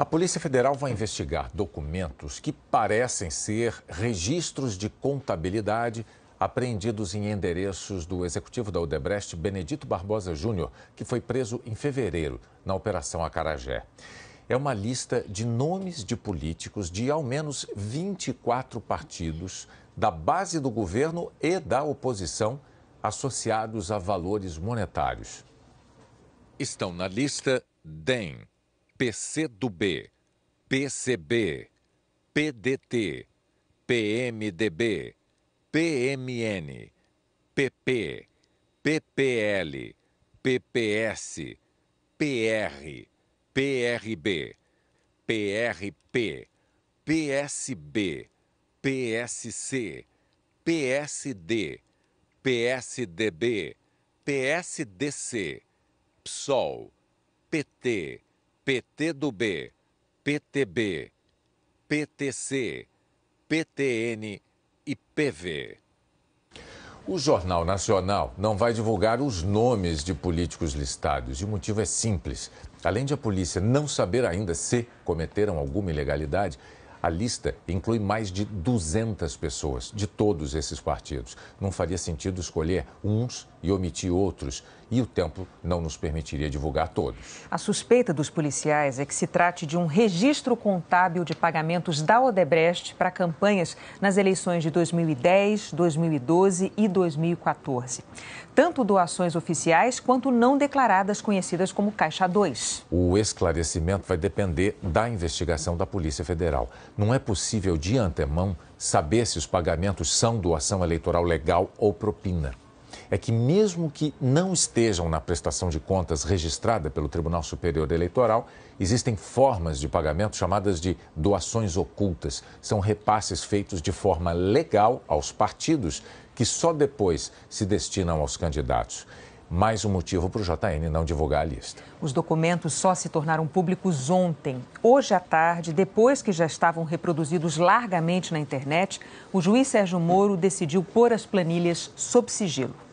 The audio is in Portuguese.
A Polícia Federal vai investigar documentos que parecem ser registros de contabilidade apreendidos em endereços do executivo da Odebrecht, Benedito Barbosa Júnior, que foi preso em fevereiro na Operação Acarajé. É uma lista de nomes de políticos de ao menos 24 partidos da base do governo e da oposição associados a valores monetários. Estão na lista DEM, PCdoB, PCB, PDT, PMDB, PMN, PP, PPL, PPS, PR, PRB, PRP, PSB, PSC, PSD, PSDB, PSDC, PSOL, PT, PT do B, PTB, PTC, PTN e PV. O Jornal Nacional não vai divulgar os nomes de políticos listados e o motivo é simples. Além de a polícia não saber ainda se cometeram alguma ilegalidade, a lista inclui mais de 200 pessoas de todos esses partidos. Não faria sentido escolher uns e omitir outros, e o tempo não nos permitiria divulgar todos. A suspeita dos policiais é que se trate de um registro contábil de pagamentos da Odebrecht para campanhas nas eleições de 2010, 2012 e 2014. Tanto doações oficiais quanto não declaradas, conhecidas como Caixa 2. O esclarecimento vai depender da investigação da Polícia Federal não é possível de antemão saber se os pagamentos são doação eleitoral legal ou propina. É que, mesmo que não estejam na prestação de contas registrada pelo Tribunal Superior Eleitoral, existem formas de pagamento chamadas de doações ocultas. São repasses feitos de forma legal aos partidos que só depois se destinam aos candidatos mais um motivo para o JN não divulgar a lista. Os documentos só se tornaram públicos ontem. Hoje à tarde, depois que já estavam reproduzidos largamente na internet, o juiz Sérgio Moro decidiu pôr as planilhas sob sigilo.